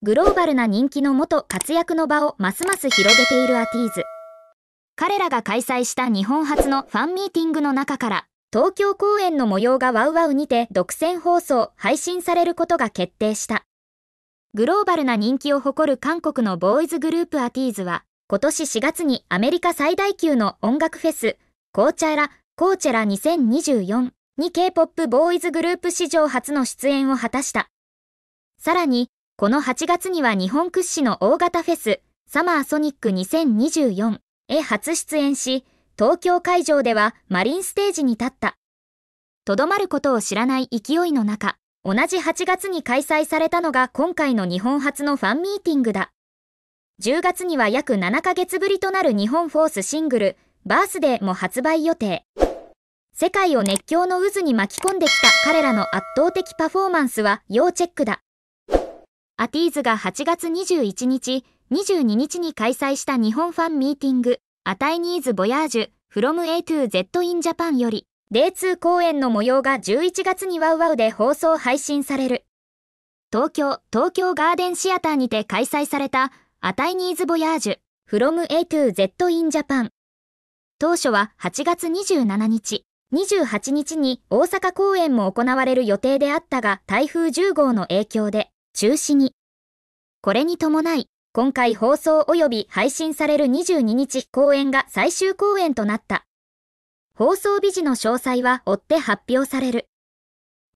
グローバルな人気の元活躍の場をますます広げているアティーズ彼らが開催した日本初のファンミーティングの中から東京公演の模様がワウワウにて独占放送配信されることが決定したグローバルな人気を誇る韓国のボーイズグループアティーズは今年4月にアメリカ最大級の音楽フェスコーチャラ・コーチェラ2024に K-POP ボーイズグループ史上初の出演を果たしたさらにこの8月には日本屈指の大型フェス、サマーソニック2024へ初出演し、東京会場ではマリンステージに立った。とどまることを知らない勢いの中、同じ8月に開催されたのが今回の日本初のファンミーティングだ。10月には約7ヶ月ぶりとなる日本フォースシングル、バースデーも発売予定。世界を熱狂の渦に巻き込んできた彼らの圧倒的パフォーマンスは要チェックだ。アティーズが8月21日、22日に開催した日本ファンミーティング、アタイニーズボヤージュ、from A to Z in Japan より、デイツー公演の模様が11月にワウワウで放送配信される。東京、東京ガーデンシアターにて開催された、アタイニーズボヤージュ、from A to Z in Japan。当初は8月27日、28日に大阪公演も行われる予定であったが、台風10号の影響で、中止に。これに伴い、今回放送及び配信される22日公演が最終公演となった。放送美事の詳細は追って発表される。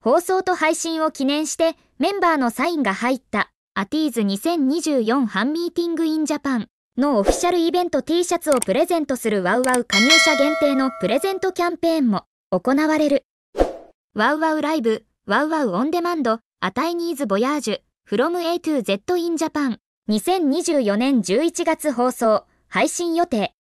放送と配信を記念してメンバーのサインが入ったアティーズ2024ハンミーティングインジャパンのオフィシャルイベント T シャツをプレゼントするワウワウ加入者限定のプレゼントキャンペーンも行われる。ワウワウライブ、ワウワウオンデマンド、アタイニーズボヤージュ、from A to Z in Japan 2024年11月放送配信予定